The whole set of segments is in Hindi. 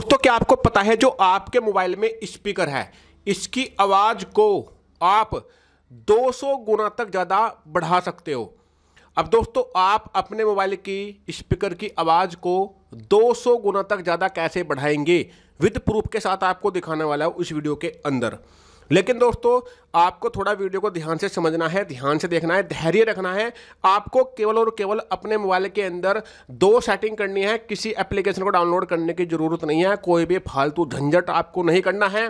दोस्तों क्या आपको पता है जो आपके मोबाइल में स्पीकर है इसकी आवाज़ को आप 200 गुना तक ज़्यादा बढ़ा सकते हो अब दोस्तों आप अपने मोबाइल की स्पीकर की आवाज़ को 200 गुना तक ज़्यादा कैसे बढ़ाएंगे विद प्रूफ के साथ आपको दिखाने वाला है उस वीडियो के अंदर लेकिन दोस्तों आपको थोड़ा वीडियो को ध्यान से समझना है ध्यान से देखना है धैर्य रखना है आपको केवल और केवल अपने मोबाइल के अंदर दो सेटिंग करनी है किसी एप्लीकेशन को डाउनलोड करने की ज़रूरत नहीं है कोई भी फालतू झंझट आपको नहीं करना है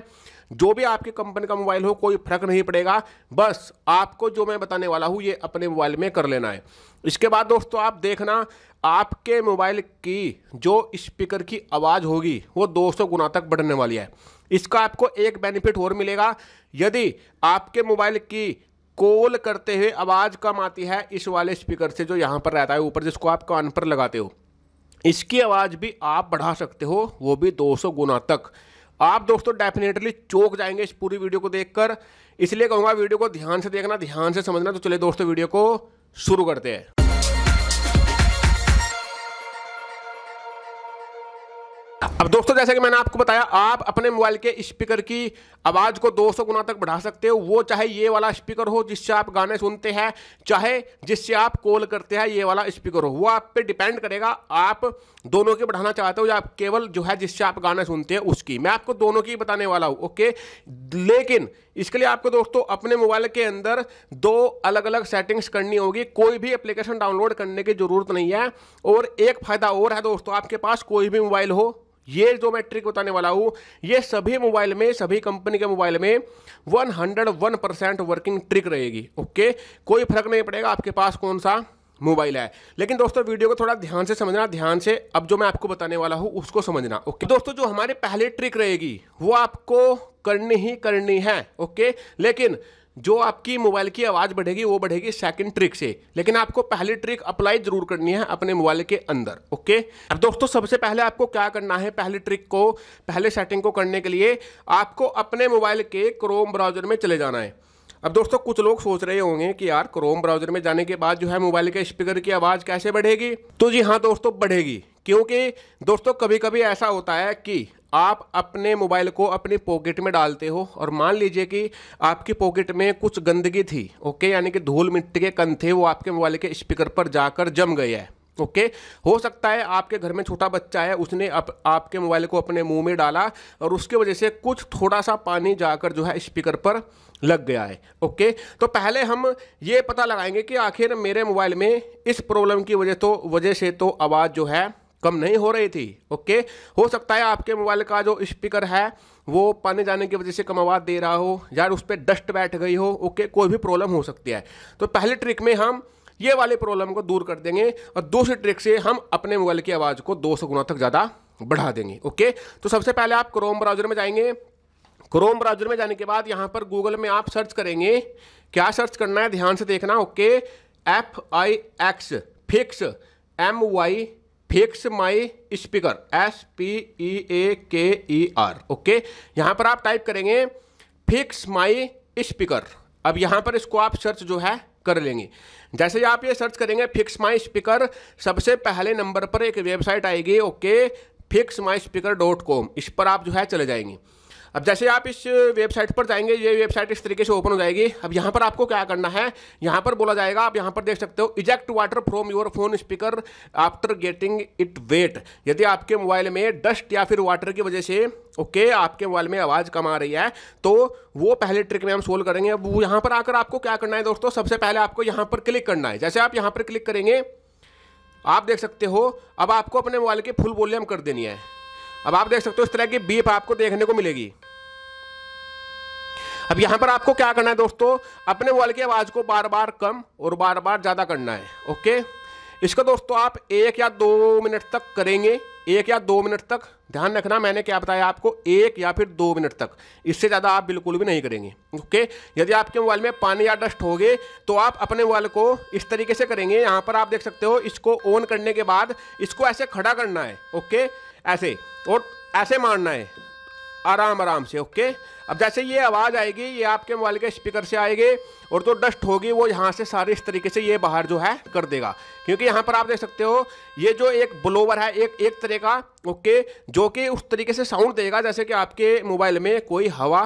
जो भी आपके कंपनी का मोबाइल हो कोई फर्क नहीं पड़ेगा बस आपको जो मैं बताने वाला हूँ ये अपने मोबाइल में कर लेना है इसके बाद दोस्तों आप देखना आपके मोबाइल की जो स्पीकर की आवाज़ होगी वो दो गुना तक बढ़ने वाली है इसका आपको एक बेनिफिट और मिलेगा यदि आपके मोबाइल की कॉल करते हुए आवाज़ कम आती है इस वाले स्पीकर से जो यहाँ पर रहता है ऊपर जिसको आप कान पर लगाते हो इसकी आवाज़ भी आप बढ़ा सकते हो वो भी 200 गुना तक आप दोस्तों डेफिनेटली चौक जाएंगे इस पूरी वीडियो को देखकर इसलिए कहूंगा वीडियो को ध्यान से देखना ध्यान से समझना तो चले दोस्तों वीडियो को शुरू करते हैं अब दोस्तों जैसे कि मैंने आपको बताया आप अपने मोबाइल के स्पीकर की आवाज़ को 200 गुना तक बढ़ा सकते हो वो चाहे ये वाला स्पीकर हो जिससे आप गाने सुनते हैं चाहे जिससे आप कॉल करते हैं ये वाला स्पीकर हो वो आप पे डिपेंड करेगा आप दोनों की बढ़ाना चाहते हो या आप केवल जो है जिससे आप गाने सुनते हैं उसकी मैं आपको दोनों की बताने वाला हूँ ओके लेकिन इसके लिए आपको दोस्तों अपने मोबाइल के अंदर दो अलग अलग सेटिंग्स करनी होगी कोई भी एप्लीकेशन डाउनलोड करने की ज़रूरत नहीं है और एक फ़ायदा और है दोस्तों आपके पास कोई भी मोबाइल हो ये जो मैं ट्रिक बताने वाला हूँ ये सभी मोबाइल में सभी कंपनी के मोबाइल में 101 परसेंट वर्किंग ट्रिक रहेगी ओके कोई फर्क नहीं पड़ेगा आपके पास कौन सा मोबाइल है लेकिन दोस्तों वीडियो को थोड़ा ध्यान से समझना ध्यान से अब जो मैं आपको बताने वाला हूँ उसको समझना ओके दोस्तों जो हमारे पहले ट्रिक रहेगी वो आपको करनी ही करनी है ओके लेकिन जो आपकी मोबाइल की आवाज़ बढ़ेगी वो बढ़ेगी सेकंड ट्रिक से लेकिन आपको पहली ट्रिक अप्लाई जरूर करनी है अपने मोबाइल के अंदर ओके अब दोस्तों सबसे पहले आपको क्या करना है पहली ट्रिक को पहले सेटिंग को करने के लिए आपको अपने मोबाइल के क्रोम ब्राउजर में चले जाना है अब दोस्तों कुछ लोग सोच रहे होंगे कि यार क्रोम ब्राउजर में जाने के बाद जो है मोबाइल के स्पीकर की आवाज़ कैसे बढ़ेगी तो जी हाँ दोस्तों बढ़ेगी क्योंकि दोस्तों कभी कभी ऐसा होता है कि आप अपने मोबाइल को अपनी पॉकेट में डालते हो और मान लीजिए कि आपकी पॉकेट में कुछ गंदगी थी ओके यानी कि धूल मिट्टी के कन थे वो आपके मोबाइल के स्पीकर पर जाकर जम गए हैं ओके हो सकता है आपके घर में छोटा बच्चा है उसने अप, आपके मोबाइल को अपने मुंह में डाला और उसके वजह से कुछ थोड़ा सा पानी जाकर जो है स्पीकर पर लग गया है ओके तो पहले हम ये पता लगाएंगे कि आखिर मेरे मोबाइल में इस प्रॉब्लम की वजह तो वजह से तो आवाज़ जो है कम नहीं हो रही थी ओके हो सकता है आपके मोबाइल का जो स्पीकर है वो पानी जाने की वजह से कम आवाज़ दे रहा हो या उस पर डस्ट बैठ गई हो ओके कोई भी प्रॉब्लम हो सकती है तो पहले ट्रिक में हम ये वाले प्रॉब्लम को दूर कर देंगे और दूसरी ट्रिक से हम अपने मोबाइल की आवाज़ को दो सौ गुना तक ज़्यादा बढ़ा देंगे ओके तो सबसे पहले आप क्रोम ब्राउजर में जाएंगे क्रोम ब्राउजर में जाने के बाद यहाँ पर गूगल में आप सर्च करेंगे क्या सर्च करना है ध्यान से देखना okay F I X fix M Y fix my speaker S P E A K E are okay यहाँ पर आप टाइप करेंगे फिक्स माई स्पीकर अब यहाँ पर इसको आप सर्च जो है कर लेंगे जैसे ही आप ये सर्च करेंगे फिक्स माई स्पीकर सबसे पहले नंबर पर एक वेबसाइट आएगी okay fix my speaker dot com इस पर आप जो है चले जाएंगे अब जैसे आप इस वेबसाइट पर जाएंगे ये वेबसाइट इस तरीके से ओपन हो जाएगी अब यहाँ पर आपको क्या करना है यहाँ पर बोला जाएगा आप यहाँ पर देख सकते हो eject water from your phone speaker after getting it wet यदि आपके मोबाइल में डस्ट या फिर वाटर की वजह से ओके okay, आपके मोबाइल में आवाज़ कम आ रही है तो वो पहले ट्रिक में हम सोल्व करेंगे अब यहाँ पर आकर आपको क्या करना है दोस्तों सबसे पहले आपको यहाँ पर क्लिक करना है जैसे आप यहाँ पर क्लिक करेंगे आप देख सकते हो अब आपको अपने मोबाइल की फुल वॉल्यूम कर देनी है अब आप देख सकते हो इस तरह की बीप आपको देखने को मिलेगी अब यहाँ पर आपको क्या करना है दोस्तों अपने वॉल की आवाज़ को बार बार कम और बार बार ज़्यादा करना है ओके इसको दोस्तों आप एक या दो मिनट तक करेंगे एक या दो मिनट तक ध्यान रखना मैंने क्या बताया आपको एक या फिर दो मिनट तक इससे ज़्यादा आप बिल्कुल भी नहीं करेंगे ओके यदि आपके मोबाइल में पानी या डस्ट हो गए तो आप अपने मोबाइल को इस तरीके से करेंगे यहाँ पर आप देख सकते हो इसको ऑन करने के बाद इसको ऐसे खड़ा करना है ओके ऐसे और ऐसे मारना है आराम आराम से ओके अब जैसे ये आवाज़ आएगी ये आपके मोबाइल के स्पीकर से आएगी और जो डस्ट होगी वो यहाँ से सारे इस तरीके से ये बाहर जो है कर देगा क्योंकि यहाँ पर आप देख सकते हो ये जो एक ब्लोवर है एक एक तरह का ओके जो कि उस तरीके से साउंड देगा जैसे कि आपके मोबाइल में कोई हवा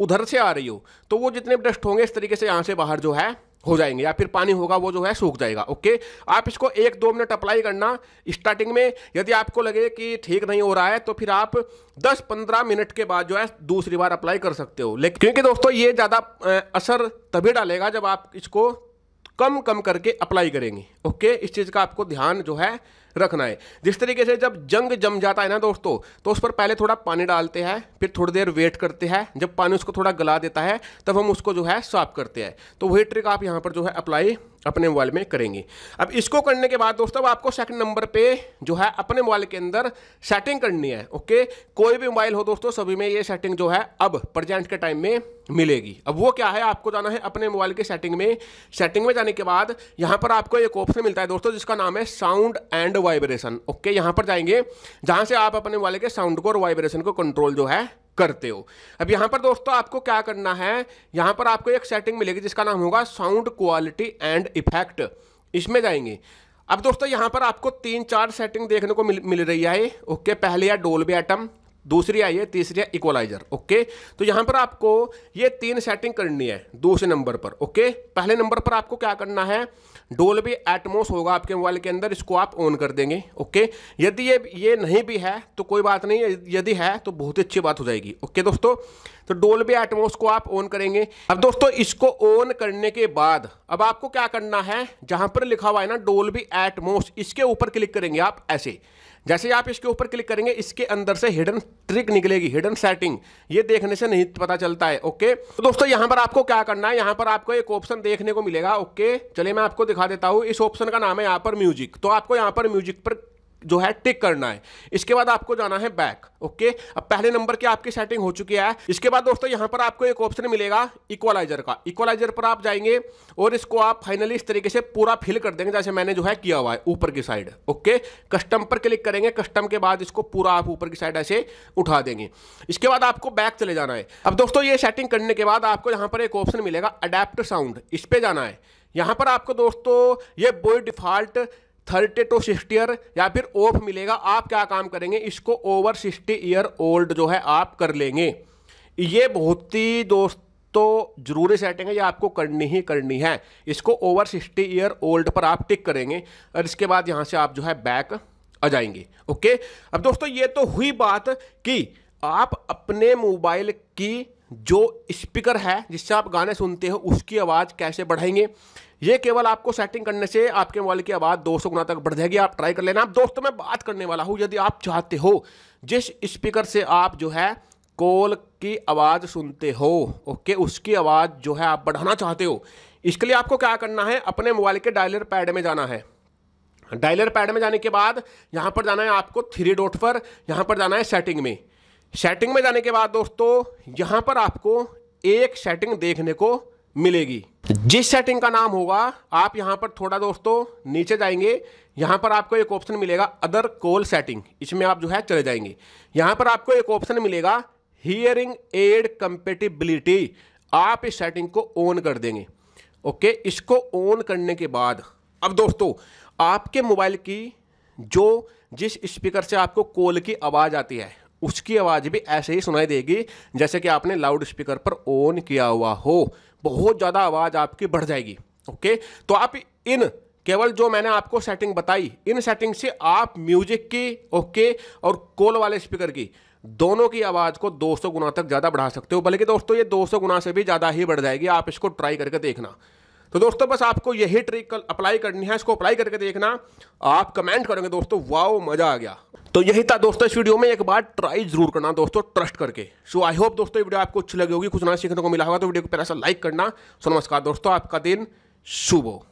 उधर से आ रही हो तो वो जितने डस्ट होंगे इस तरीके से यहाँ से बाहर जो है हो जाएंगे या फिर पानी होगा वो जो है सूख जाएगा ओके आप इसको एक दो मिनट अप्लाई करना स्टार्टिंग में यदि आपको लगे कि ठीक नहीं हो रहा है तो फिर आप 10-15 मिनट के बाद जो है दूसरी बार अप्लाई कर सकते हो लेकिन क्योंकि दोस्तों ये ज़्यादा असर तभी डालेगा जब आप इसको कम कम करके अप्लाई करेंगे ओके इस चीज़ का आपको ध्यान जो है रखना है जिस तरीके से जब जंग जम जाता है ना दोस्तों तो उस पर पहले थोड़ा पानी डालते हैं फिर थोड़ी देर वेट करते हैं जब पानी उसको थोड़ा गला देता है तब हम उसको जो है साफ करते हैं तो वही ट्रिक आप यहाँ पर जो है अप्लाई अपने मोबाइल में करेंगे अब इसको करने के बाद दोस्तों आपको सेकंड नंबर पे जो है अपने मोबाइल के अंदर सेटिंग करनी है ओके कोई भी मोबाइल हो दोस्तों सभी में ये सेटिंग जो है अब प्रजेंट के टाइम में मिलेगी अब वो क्या है आपको जाना है अपने मोबाइल के सेटिंग में सेटिंग में जाने के बाद यहाँ पर आपको एक ऑप्शन मिलता है दोस्तों जिसका नाम है साउंड एंड वाइब्रेशन ओके यहाँ पर जाएंगे जहाँ से आप अपने मोबाइल के साउंड को और वाइब्रेशन को कंट्रोल जो है करते हो अब यहां पर दोस्तों आपको क्या करना है यहां पर आपको एक सेटिंग मिलेगी जिसका नाम होगा साउंड क्वालिटी एंड इफेक्ट इसमें जाएंगे अब दोस्तों यहां पर आपको तीन चार सेटिंग देखने को मिल मिल रही है ओके पहले है डोल्बी एटम दूसरी आई है तीसरी है इक्वलाइजर ओके तो यहां पर आपको ये तीन सेटिंग करनी है दूसरे नंबर पर ओके पहले नंबर पर आपको क्या करना है डोल भी एटमोस होगा आपके मोबाइल के अंदर इसको आप ऑन कर देंगे ओके यदि ये ये नहीं भी है तो कोई बात नहीं यदि है तो बहुत ही अच्छी बात हो जाएगी ओके दोस्तों तो डोल भी एटमोस को आप ऑन करेंगे अब दोस्तों इसको ऑन करने के बाद अब आपको क्या करना है जहां पर लिखा हुआ है ना डोल भी एटमोस इसके ऊपर क्लिक करेंगे आप ऐसे जैसे आप इसके ऊपर क्लिक करेंगे इसके अंदर से हिडन ट्रिक निकलेगी हिडन सेटिंग ये देखने से नहीं पता चलता है ओके तो दोस्तों यहां पर आपको क्या करना है यहाँ पर आपको एक ऑप्शन देखने को मिलेगा ओके चलिए मैं आपको दिखा देता हूँ इस ऑप्शन का नाम है यहाँ पर म्यूजिक तो आपको यहाँ पर म्यूजिक पर जो है टिक करना है इसके बाद आपको जाना है बैक ओके अब पहले नंबर की आपकी सेटिंग हो चुकी है इसके बाद दोस्तों यहां पर आपको एक ऑप्शन मिलेगा इक्वलाइजर का इक्वलाइजर पर आप जाएंगे और इसको आप फाइनली इस तरीके से पूरा फिल कर देंगे जैसे मैंने जो है किया हुआ है ऊपर की साइड ओके कस्टम पर क्लिक करेंगे कस्टम के बाद इसको पूरा आप ऊपर की साइड ऐसे उठा देंगे इसके बाद आपको बैक चले जाना है अब दोस्तों ये सेटिंग करने के बाद आपको यहां पर एक ऑप्शन मिलेगा अडेप्ट साउंड इस पर जाना है यहां पर आपको दोस्तों ये बोई default thirty to sixty year या फिर ऑफ मिलेगा आप क्या काम करेंगे इसको ओवर सिक्सटी ईयर ओल्ड जो है आप कर लेंगे ये बहुत ही दोस्तों जरूरी सेटिंग है ये आपको करनी ही करनी है इसको ओवर सिक्सटी ईयर ओल्ड पर आप टिक करेंगे और इसके बाद यहाँ से आप जो है बैक आ जाएंगे ओके अब दोस्तों ये तो हुई बात कि आप अपने मोबाइल की जो स्पीकर है जिससे आप गाने सुनते हो उसकी आवाज़ कैसे बढ़ाएंगे ये केवल आपको सेटिंग करने से आपके मोबाइल की आवाज़ दो सौ गुना तक बढ़ जाएगी आप ट्राई कर लेना आप दोस्तों मैं बात करने वाला हूँ यदि आप चाहते हो जिस स्पीकर से आप जो है कॉल की आवाज़ सुनते हो ओके उसकी आवाज़ जो है आप बढ़ाना चाहते हो इसके लिए आपको क्या करना है अपने मोबाइल के डायलर पैड में जाना है डायलर पैड में जाने के बाद यहाँ पर जाना है आपको थ्री डॉट पर यहाँ पर जाना है सेटिंग में सेटिंग में जाने के बाद दोस्तों यहाँ पर आपको एक सेटिंग देखने को मिलेगी जिस सेटिंग का नाम होगा आप यहाँ पर थोड़ा दोस्तों नीचे जाएंगे यहाँ पर आपको एक ऑप्शन मिलेगा अदर कॉल सेटिंग इसमें आप जो है चले जाएंगे यहाँ पर आपको एक ऑप्शन मिलेगा हियरिंग एड कंपेटिबिलिटी आप इस सेटिंग को ऑन कर देंगे ओके इसको ऑन करने के बाद अब दोस्तों आपके मोबाइल की जो जिस स्पीकर से आपको कॉल की आवाज़ आती है उसकी आवाज़ भी ऐसे ही सुनाई देगी जैसे कि आपने लाउड स्पीकर पर ऑन किया हुआ हो बहुत ज़्यादा आवाज़ आपकी बढ़ जाएगी ओके तो आप इन केवल जो मैंने आपको सेटिंग बताई इन सेटिंग से आप म्यूजिक की ओके और कॉल वाले स्पीकर की दोनों की आवाज़ को 200 गुना तक ज़्यादा बढ़ा सकते हो बल्कि दोस्तों ये 200 गुना से भी ज़्यादा ही बढ़ जाएगी आप इसको ट्राई करके देखना तो दोस्तों बस आपको यही ट्रिक कल अप्लाई करनी है इसको अप्लाई करके देखना आप कमेंट करोगे दोस्तों वाओ मज़ा आ गया तो यही था दोस्तों इस वीडियो में एक बार ट्राई जरूर करना दोस्तों ट्रस्ट करके सो आई होप दोस्तों वीडियो आपको अच्छी लगी होगी कुछ ना सीखने को मिला होगा तो वीडियो को पहले से लाइक करना सो नमस्कार दोस्तों आपका दिन शुभ हो